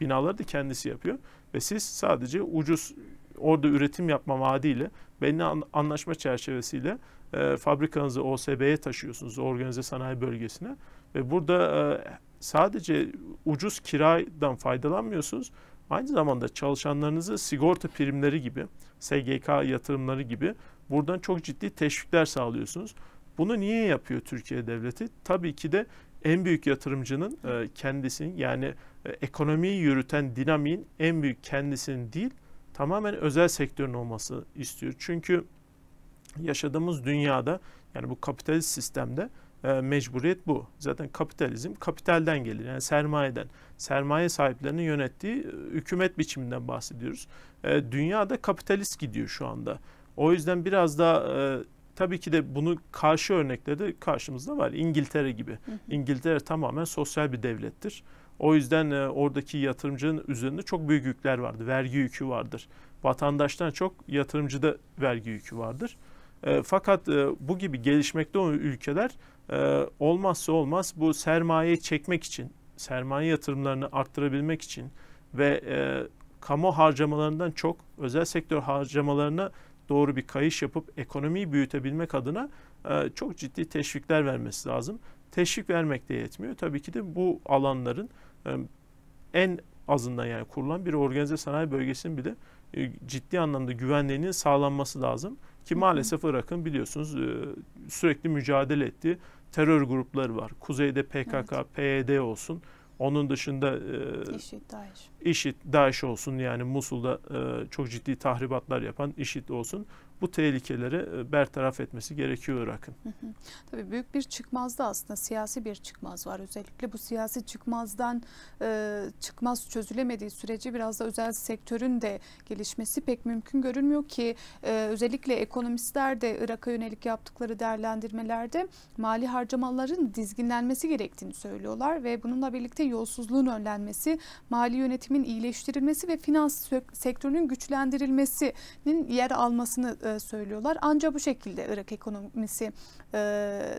binaları da kendisi yapıyor. Ve siz sadece ucuz orada üretim yapma vaadiyle belli anlaşma çerçevesiyle e, fabrikanızı OSB'ye taşıyorsunuz organize sanayi bölgesine ve burada e, sadece ucuz kiradan faydalanmıyorsunuz Aynı zamanda çalışanlarınızı sigorta primleri gibi, SGK yatırımları gibi buradan çok ciddi teşvikler sağlıyorsunuz. Bunu niye yapıyor Türkiye devleti? Tabii ki de en büyük yatırımcının e, kendisinin yani e, ekonomiyi yürüten dinamiğin en büyük kendisinin değil tamamen özel sektörün olması istiyor. Çünkü yaşadığımız dünyada yani bu kapitalist sistemde e, mecburiyet bu. Zaten kapitalizm kapitalden gelir. Yani sermayeden. Sermaye sahiplerinin yönettiği e, hükümet biçiminden bahsediyoruz. E, dünya da kapitalist gidiyor şu anda. O yüzden biraz daha e, tabii ki de bunu karşı örnekleri de karşımızda var. İngiltere gibi. İngiltere tamamen sosyal bir devlettir. O yüzden e, oradaki yatırımcının üzerinde çok büyük yükler vardır Vergi yükü vardır. Vatandaştan çok yatırımcıda vergi yükü vardır. E, fakat e, bu gibi gelişmekte olan ülkeler e, olmazsa olmaz bu sermaye çekmek için, sermaye yatırımlarını arttırabilmek için ve e, kamu harcamalarından çok özel sektör harcamalarına doğru bir kayış yapıp ekonomiyi büyütebilmek adına e, çok ciddi teşvikler vermesi lazım. Teşvik vermek de yetmiyor. Tabii ki de bu alanların e, en azından yani kurulan bir organize sanayi bölgesinin bile e, ciddi anlamda güvenliğinin sağlanması lazım. Ki maalesef Irak'ın biliyorsunuz e, sürekli mücadele ettiği terör grupları var. Kuzeyde PKK, evet. PYD olsun. Onun dışında e, IŞİD, DAEŞ. olsun yani Musul'da e, çok ciddi tahribatlar yapan IŞİD olsun bu tehlikeleri e, bertaraf etmesi gerekiyor Irak'ın. Tabii büyük bir çıkmazda aslında siyasi bir çıkmaz var. Özellikle bu siyasi çıkmazdan e, çıkmaz çözülemediği sürece biraz da özel sektörün de gelişmesi pek mümkün görünmüyor ki e, özellikle ekonomistler de Irak'a yönelik yaptıkları değerlendirmelerde mali harcamaların dizginlenmesi gerektiğini söylüyorlar ve bununla birlikte yolsuzluğun önlenmesi, mali yönetimin iyileştirilmesi ve finans sektörünün güçlendirilmesinin yer almasını e, e, söylüyorlar. Ancak bu şekilde Irak ekonomisi e,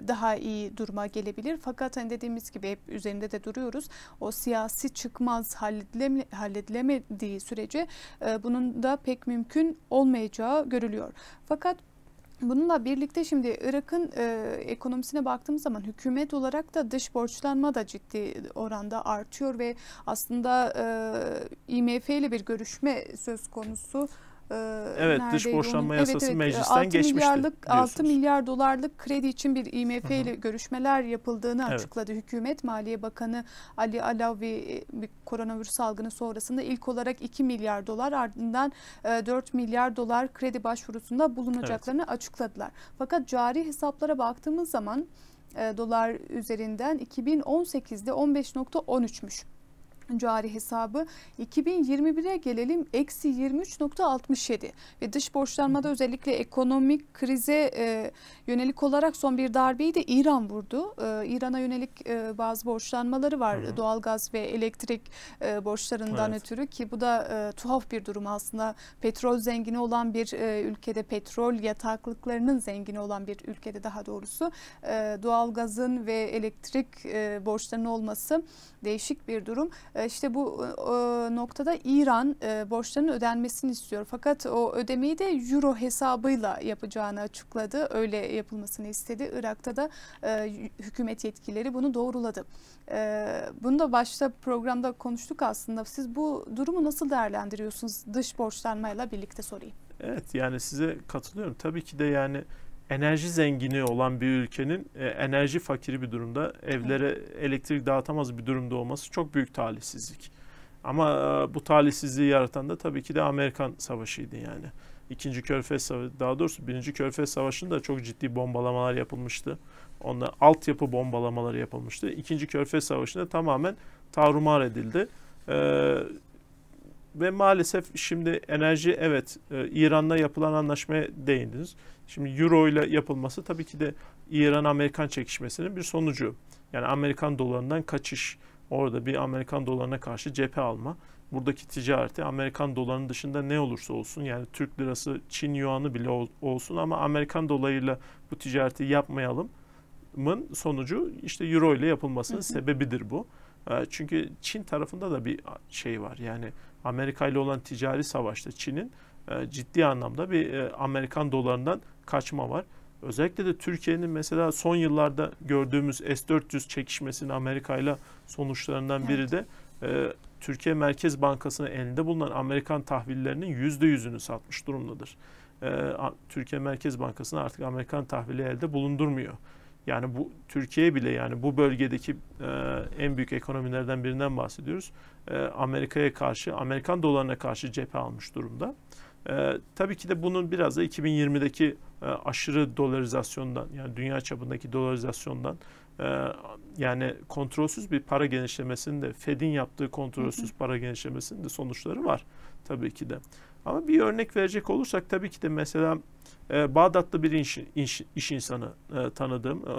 daha iyi duruma gelebilir. Fakat hani dediğimiz gibi hep üzerinde de duruyoruz. O siyasi çıkmaz halledilemediği sürece e, bunun da pek mümkün olmayacağı görülüyor. Fakat Bununla birlikte şimdi Irak'ın e, ekonomisine baktığımız zaman hükümet olarak da dış borçlanma da ciddi oranda artıyor ve aslında e, IMF ile bir görüşme söz konusu ee, evet neredeydi? dış borçlanma Onun, yasası evet, evet, meclisten 6 geçmişti. Milyarlık, diyorsunuz. 6 milyar dolarlık kredi için bir IMF Hı-hı. ile görüşmeler yapıldığını evet. açıkladı. Hükümet Maliye Bakanı Ali Alavi e, koronavirüs salgını sonrasında ilk olarak 2 milyar dolar ardından 4 e, milyar dolar kredi başvurusunda bulunacaklarını evet. açıkladılar. Fakat cari hesaplara baktığımız zaman e, dolar üzerinden 2018'de 15.13'müş cari hesabı 2021'e gelelim eksi 23.67 ve dış borçlanmada özellikle ekonomik krize e, yönelik olarak son bir darbeyi de İran vurdu. E, İran'a yönelik e, bazı borçlanmaları var Hı. doğalgaz ve elektrik e, borçlarından evet. ötürü ki bu da e, tuhaf bir durum aslında. Petrol zengini olan bir e, ülkede petrol yataklıklarının zengini olan bir ülkede daha doğrusu e, doğalgazın ve elektrik e, borçlarının olması değişik bir durum. E, e, işte bu e, e, noktada İran borçlarının ödenmesini istiyor. Fakat o ödemeyi de euro hesabıyla yapacağını açıkladı. Öyle yapılmasını istedi. Irak'ta da hükümet yetkileri bunu doğruladı. Bunu da başta programda konuştuk aslında. Siz bu durumu nasıl değerlendiriyorsunuz dış borçlanmayla birlikte sorayım? Evet yani size katılıyorum. Tabii ki de yani enerji zengini olan bir ülkenin e, enerji fakiri bir durumda evlere elektrik dağıtamaz bir durumda olması çok büyük talihsizlik. Ama e, bu talihsizliği yaratan da tabii ki de Amerikan Savaşı'ydı yani. İkinci Körfez Savaşı, daha doğrusu Birinci Körfez Savaşı'nda çok ciddi bombalamalar yapılmıştı. Onda altyapı bombalamaları yapılmıştı. İkinci Körfez Savaşı'nda tamamen tarumar edildi. Ee, ve maalesef şimdi enerji evet e, İran'la yapılan anlaşmaya değindiniz. Şimdi euro ile yapılması tabii ki de İran-Amerikan çekişmesinin bir sonucu. Yani Amerikan dolarından kaçış. Orada bir Amerikan dolarına karşı cephe alma. Buradaki ticareti Amerikan dolarının dışında ne olursa olsun yani Türk lirası, Çin yuanı bile olsun ama Amerikan dolarıyla bu ticareti yapmayalım mın sonucu işte euro ile yapılmasının sebebidir bu. Ee, çünkü Çin tarafında da bir şey var. Yani Amerika ile olan ticari savaşta Çin'in e, ciddi anlamda bir e, Amerikan dolarından kaçma var. Özellikle de Türkiye'nin mesela son yıllarda gördüğümüz S-400 çekişmesinin Amerika ile sonuçlarından biri de e, Türkiye Merkez Bankası'nın elinde bulunan Amerikan tahvillerinin yüzde yüzünü satmış durumdadır. E, Türkiye Merkez Bankası'nın artık Amerikan tahvili elde bulundurmuyor. Yani bu Türkiye bile yani bu bölgedeki e, en büyük ekonomilerden birinden bahsediyoruz. E, Amerika'ya karşı, Amerikan dolarına karşı cephe almış durumda. E, tabii ki de bunun biraz da 2020'deki e, aşırı dolarizasyondan yani dünya çapındaki dolarizasyondan e, yani kontrolsüz bir para genişlemesinin de Fed'in yaptığı kontrolsüz para genişlemesinin de sonuçları var tabii ki de. Ama bir örnek verecek olursak tabii ki de mesela e, Bağdat'ta bir iş, iş, iş insanı e, tanıdım. E,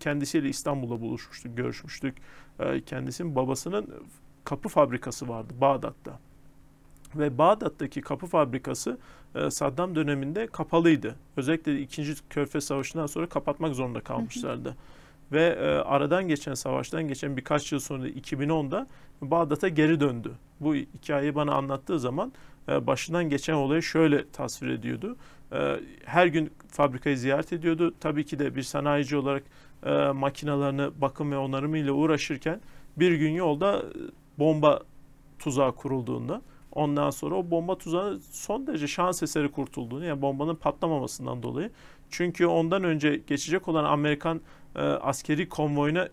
kendisiyle İstanbul'da buluşmuştuk, görüşmüştük. E, kendisinin babasının kapı fabrikası vardı Bağdat'ta ve Bağdat'taki kapı fabrikası e, Saddam döneminde kapalıydı. Özellikle 2. Körfez Savaşı'ndan sonra kapatmak zorunda kalmışlardı. Hı hı. Ve e, aradan geçen savaştan geçen birkaç yıl sonra 2010'da Bağdat'a geri döndü. Bu hikayeyi bana anlattığı zaman e, başından geçen olayı şöyle tasvir ediyordu. her gün fabrikayı ziyaret ediyordu. Tabii ki de bir sanayici olarak makinalarını bakım ve onarımıyla uğraşırken bir gün yolda bomba tuzağı kurulduğunda Ondan sonra o bomba tuzağına son derece şans eseri kurtulduğunu yani bombanın patlamamasından dolayı. Çünkü ondan önce geçecek olan Amerikan e, askeri konvoyuna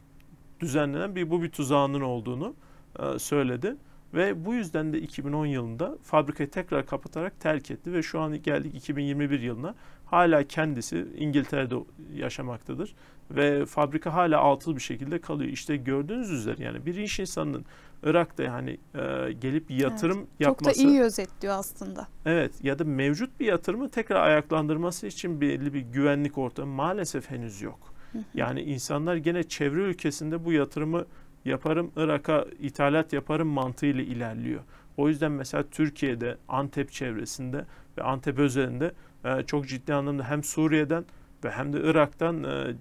düzenlenen bir bu bir tuzağının olduğunu e, söyledi. Ve bu yüzden de 2010 yılında fabrikayı tekrar kapatarak terk etti ve şu an geldik 2021 yılına. Hala kendisi İngiltere'de yaşamaktadır ve fabrika hala altılı bir şekilde kalıyor. İşte gördüğünüz üzere yani bir iş insanının Irak'ta yani e, gelip yatırım evet, yapması. Çok da iyi özetliyor aslında. Evet ya da mevcut bir yatırımı tekrar ayaklandırması için belli bir güvenlik ortamı maalesef henüz yok. Yani insanlar gene çevre ülkesinde bu yatırımı yaparım Irak'a ithalat yaparım mantığıyla ilerliyor. O yüzden mesela Türkiye'de Antep çevresinde ve Antep özelinde e, çok ciddi anlamda hem Suriye'den ve hem de Irak'tan e,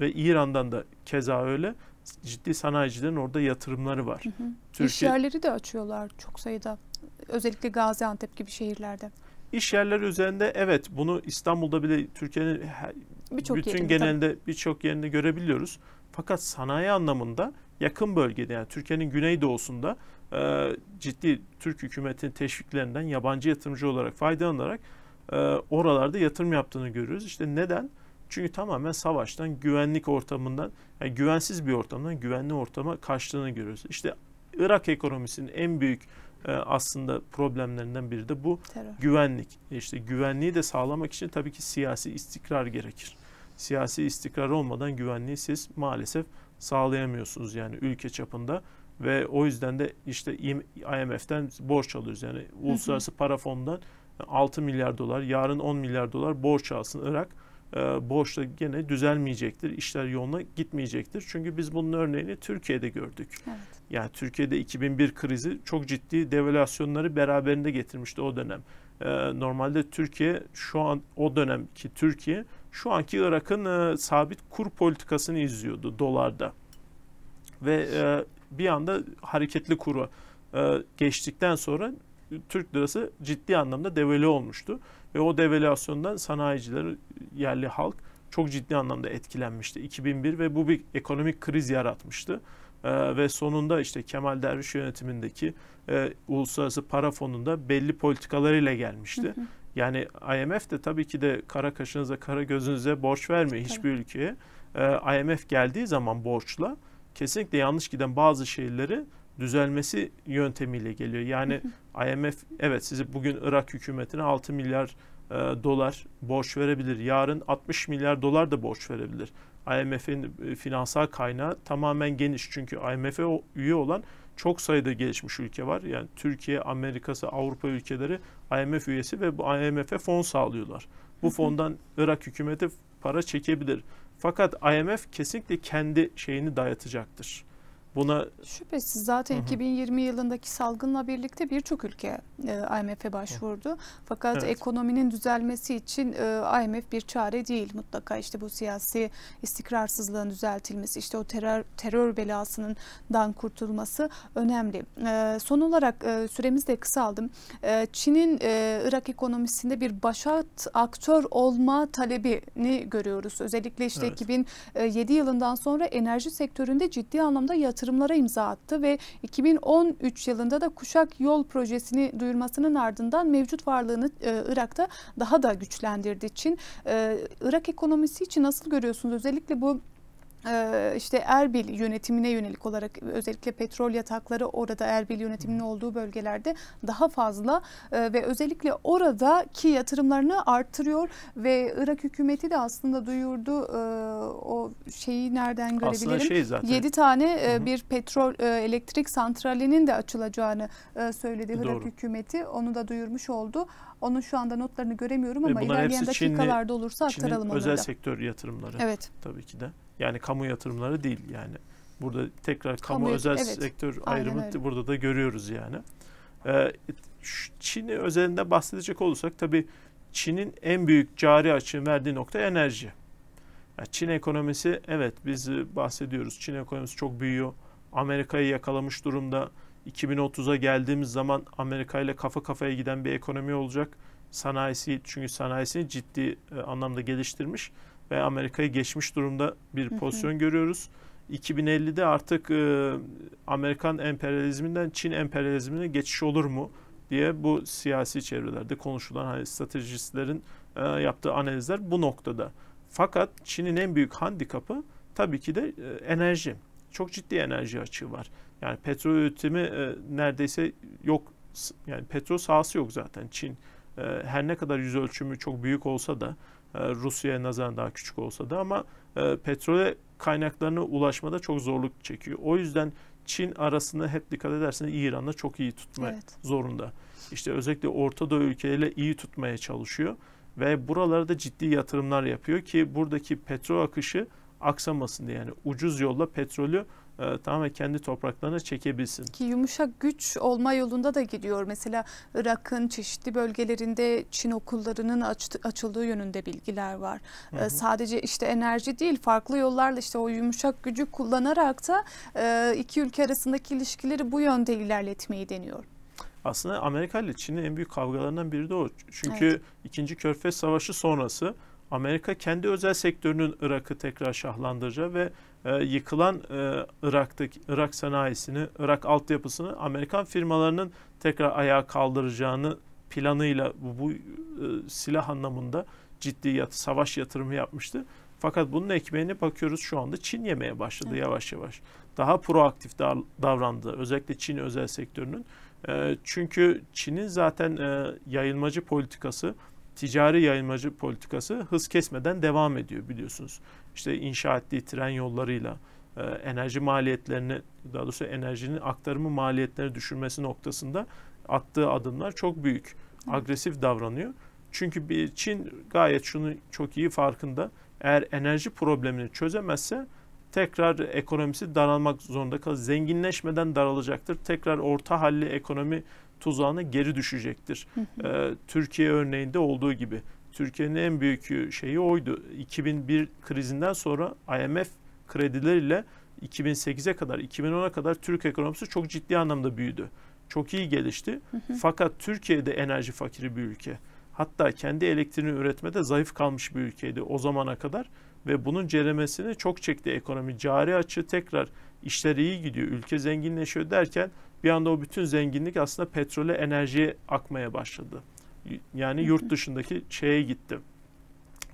ve İran'dan da keza öyle ciddi sanayicilerin orada yatırımları var. Hı hı. Türkiye, İş yerleri de açıyorlar çok sayıda. Özellikle Gaziantep gibi şehirlerde. İş yerleri üzerinde evet bunu İstanbul'da bile Türkiye'nin bütün yerinde, genelinde birçok yerinde görebiliyoruz. Fakat sanayi anlamında yakın bölgede yani Türkiye'nin güneydoğusunda e, ciddi Türk hükümetinin teşviklerinden yabancı yatırımcı olarak faydalanarak e, oralarda yatırım yaptığını görüyoruz. İşte neden? Çünkü tamamen savaştan, güvenlik ortamından, yani güvensiz bir ortamdan güvenli ortama kaçtığını görüyoruz. İşte Irak ekonomisinin en büyük e, aslında problemlerinden biri de bu Terör. güvenlik. İşte işte güvenliği de sağlamak için tabii ki siyasi istikrar gerekir. Siyasi istikrar olmadan güvenliği siz maalesef sağlayamıyorsunuz yani ülke çapında ve o yüzden de işte IMF'den borç alıyoruz. Yani Uluslararası Para Fonu'ndan 6 milyar dolar, yarın 10 milyar dolar borç alsın Irak. E, borçla gene düzelmeyecektir. İşler yoluna gitmeyecektir. Çünkü biz bunun örneğini Türkiye'de gördük. Evet. Yani Türkiye'de 2001 krizi çok ciddi devalüasyonları beraberinde getirmişti o dönem. E, normalde Türkiye şu an o dönemki Türkiye şu anki Irak'ın e, sabit kur politikasını izliyordu dolarda. Ve bir anda hareketli kuru geçtikten sonra Türk lirası ciddi anlamda devalü olmuştu. Ve o devalüasyondan sanayiciler, yerli halk çok ciddi anlamda etkilenmişti. 2001 ve bu bir ekonomik kriz yaratmıştı. Ee, ve sonunda işte Kemal Derviş yönetimindeki e, Uluslararası Para Fonu'nda belli politikalarıyla gelmişti. Hı hı. Yani IMF de tabii ki de kara kaşınıza kara gözünüze borç vermiyor hiçbir ülkeye. Ee, IMF geldiği zaman borçla kesinlikle yanlış giden bazı şeyleri düzelmesi yöntemiyle geliyor. Yani IMF evet sizi bugün Irak hükümetine 6 milyar e, dolar borç verebilir. Yarın 60 milyar dolar da borç verebilir. IMF'in e, finansal kaynağı tamamen geniş. Çünkü IMF'e üye olan çok sayıda gelişmiş ülke var. Yani Türkiye, Amerika'sı, Avrupa ülkeleri IMF üyesi ve bu IMF'e fon sağlıyorlar. Bu fondan Irak hükümeti para çekebilir. Fakat IMF kesinlikle kendi şeyini dayatacaktır. Buna şüphesiz zaten hı hı. 2020 yılındaki salgınla birlikte birçok ülke e, IMF'e başvurdu. Fakat evet. ekonominin düzelmesi için e, IMF bir çare değil mutlaka işte bu siyasi istikrarsızlığın düzeltilmesi, işte o terör terör belasından kurtulması önemli. E, son olarak e, süremiz de kısaldım. E, Çin'in e, Irak ekonomisinde bir başat aktör olma talebini görüyoruz. Özellikle işte evet. 2007 yılından sonra enerji sektöründe ciddi anlamda yatırım yatırımlara imza attı ve 2013 yılında da Kuşak Yol Projesi'ni duyurmasının ardından mevcut varlığını e, Irak'ta daha da güçlendirdi Çin. E, Irak ekonomisi için nasıl görüyorsunuz? Özellikle bu ee, işte Erbil yönetimine yönelik olarak özellikle petrol yatakları orada Erbil yönetiminin olduğu bölgelerde daha fazla e, ve özellikle oradaki yatırımlarını artırıyor ve Irak hükümeti de aslında duyurdu e, o şeyi nereden görebilirim? Aslında şey zaten. 7 tane e, bir petrol elektrik santralinin de açılacağını söyledi Irak Doğru. hükümeti. Onu da duyurmuş oldu. Onun şu anda notlarını göremiyorum ama ilerleyen dakikalarda Çinli, olursa aktaralım Çin'in özel sektör yatırımları. Evet. Tabii ki de. Yani kamu yatırımları değil yani. Burada tekrar kamu, kamu özel evet. sektör ayrımı öyle. burada da görüyoruz yani. Ee, Çin'i özelinde bahsedecek olursak tabii Çin'in en büyük cari açığı verdiği nokta enerji. Yani Çin ekonomisi evet biz e, bahsediyoruz. Çin ekonomisi çok büyüyor. Amerika'yı yakalamış durumda. 2030'a geldiğimiz zaman Amerika ile kafa kafaya giden bir ekonomi olacak. Sanayisi çünkü sanayisini ciddi e, anlamda geliştirmiş ve Amerika'yı geçmiş durumda bir pozisyon hı hı. görüyoruz. 2050'de artık e, Amerikan emperyalizminden Çin emperyalizmine geçiş olur mu diye bu siyasi çevrelerde konuşulan hani stratejistlerin e, yaptığı analizler bu noktada. Fakat Çin'in en büyük handikapı tabii ki de e, enerji. Çok ciddi enerji açığı var. Yani petrol üretimi e, neredeyse yok. Yani petrol sahası yok zaten Çin. E, her ne kadar yüz ölçümü çok büyük olsa da e, Rusya'ya nazaran daha küçük olsa da ama e, petrole kaynaklarına ulaşmada çok zorluk çekiyor. O yüzden Çin arasında hep dikkat ederseniz İran'la çok iyi tutma evet. zorunda. İşte özellikle Orta Doğu ülkeleriyle iyi tutmaya çalışıyor ve buralarda ciddi yatırımlar yapıyor ki buradaki petrol akışı aksamasın diye yani ucuz yolla petrolü e, tamamen kendi topraklarına çekebilsin. Ki yumuşak güç olma yolunda da gidiyor. Mesela Irak'ın çeşitli bölgelerinde Çin okullarının açtı, açıldığı yönünde bilgiler var. Hı e, hı. sadece işte enerji değil farklı yollarla işte o yumuşak gücü kullanarak da e, iki ülke arasındaki ilişkileri bu yönde ilerletmeyi deniyor. Aslında Amerika ile Çin'in en büyük kavgalarından biri de o. Çünkü evet. 2. Körfez Savaşı sonrası Amerika kendi özel sektörünün Irak'ı tekrar şahlandıracağı ve e, yıkılan e, Irak'taki Irak sanayisini, Irak altyapısını Amerikan firmalarının tekrar ayağa kaldıracağını planıyla bu, bu e, silah anlamında ciddi yat, savaş yatırımı yapmıştı. Fakat bunun ekmeğini bakıyoruz şu anda Çin yemeye başladı evet. yavaş yavaş. Daha proaktif da, davrandı özellikle Çin özel sektörünün. E, çünkü Çin'in zaten e, yayılmacı politikası ticari yayılmacı politikası hız kesmeden devam ediyor biliyorsunuz. İşte inşa ettiği tren yollarıyla e, enerji maliyetlerini daha doğrusu enerjinin aktarımı maliyetlerini düşürmesi noktasında attığı adımlar çok büyük. Agresif davranıyor. Çünkü bir Çin gayet şunu çok iyi farkında. Eğer enerji problemini çözemezse tekrar ekonomisi daralmak zorunda kalır. Zenginleşmeden daralacaktır. Tekrar orta halli ekonomi tuzağına geri düşecektir. Hı ee, Türkiye örneğinde olduğu gibi. Türkiye'nin en büyük şeyi oydu. 2001 krizinden sonra IMF kredileriyle 2008'e kadar, 2010'a kadar Türk ekonomisi çok ciddi anlamda büyüdü. Çok iyi gelişti. Hı hı. Fakat Türkiye'de enerji fakiri bir ülke. Hatta kendi elektriğini üretmede zayıf kalmış bir ülkeydi o zamana kadar ve bunun ceremesini çok çekti ekonomi. Cari açı tekrar işler iyi gidiyor, ülke zenginleşiyor derken bir anda o bütün zenginlik aslında petrole, enerjiye akmaya başladı. Yani yurt dışındaki şeye gitti.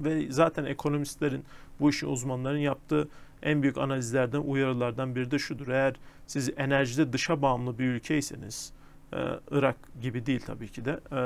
Ve zaten ekonomistlerin, bu işin uzmanların yaptığı en büyük analizlerden, uyarılardan biri de şudur. Eğer siz enerjide dışa bağımlı bir ülkeyseniz, e, Irak gibi değil tabii ki de. E,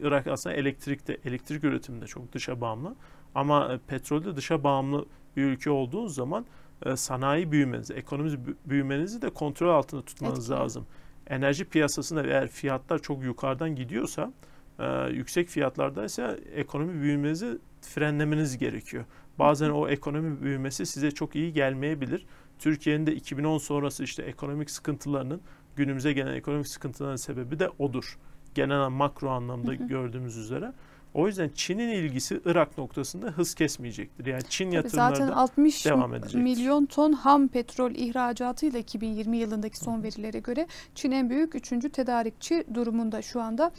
Irak aslında elektrikte, elektrik üretiminde çok dışa bağımlı. Ama e, petrolde dışa bağımlı bir ülke olduğunuz zaman e, sanayi büyümenizi, ekonomi büyümenizi de kontrol altında tutmanız Etkili. lazım. Enerji piyasasında eğer fiyatlar çok yukarıdan gidiyorsa, e, yüksek fiyatlarda ise ekonomi büyümenizi frenlemeniz gerekiyor. Bazen o ekonomi büyümesi size çok iyi gelmeyebilir. Türkiye'nin de 2010 sonrası işte ekonomik sıkıntılarının günümüze gelen ekonomik sıkıntıların sebebi de odur. Genel makro anlamda gördüğümüz üzere. O yüzden Çin'in ilgisi Irak noktasında hız kesmeyecektir. Yani Çin Tabii yatırımları zaten 60 devam edecektir. milyon ton ham petrol ihracatı ile 2020 yılındaki son verilere göre Çin en büyük üçüncü tedarikçi durumunda şu anda.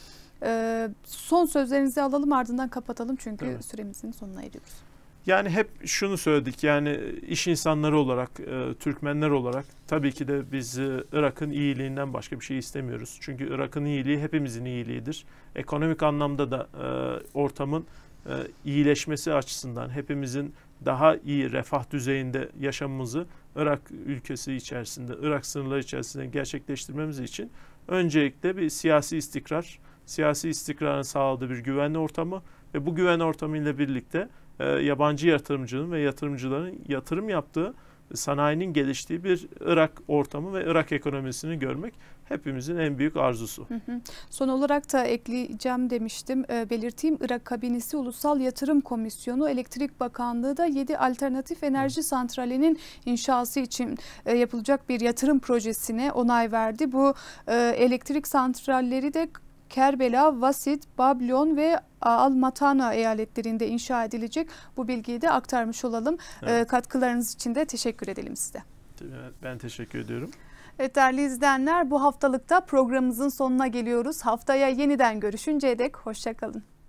Ee, son sözlerinizi alalım ardından kapatalım çünkü evet. süremizin sonuna eriyoruz. Yani hep şunu söyledik yani e, iş insanları olarak, e, Türkmenler olarak tabii ki de biz e, Irak'ın iyiliğinden başka bir şey istemiyoruz. Çünkü Irak'ın iyiliği hepimizin iyiliğidir. Ekonomik anlamda da e, ortamın e, iyileşmesi açısından hepimizin daha iyi refah düzeyinde yaşamımızı Irak ülkesi içerisinde, Irak sınırları içerisinde gerçekleştirmemiz için öncelikle bir siyasi istikrar, siyasi istikrarın sağladığı bir güvenli ortamı ve bu güven ortamıyla birlikte birlikte e, yabancı yatırımcının ve yatırımcıların yatırım yaptığı e, sanayinin geliştiği bir Irak ortamı ve Irak ekonomisini görmek hepimizin en büyük arzusu. Hı hı. Son olarak da ekleyeceğim demiştim. E, belirteyim Irak Kabinesi Ulusal Yatırım Komisyonu Elektrik Bakanlığı da 7 alternatif enerji hı. santralinin inşası için e, yapılacak bir yatırım projesine onay verdi. Bu e, elektrik santralleri de Kerbela, Vasit, Bablon ve Almatana eyaletlerinde inşa edilecek. Bu bilgiyi de aktarmış olalım. Ee, evet. E, katkılarınız için de teşekkür edelim size. Ben teşekkür ediyorum. Evet değerli izleyenler bu haftalıkta programımızın sonuna geliyoruz. Haftaya yeniden görüşünceye dek hoşçakalın.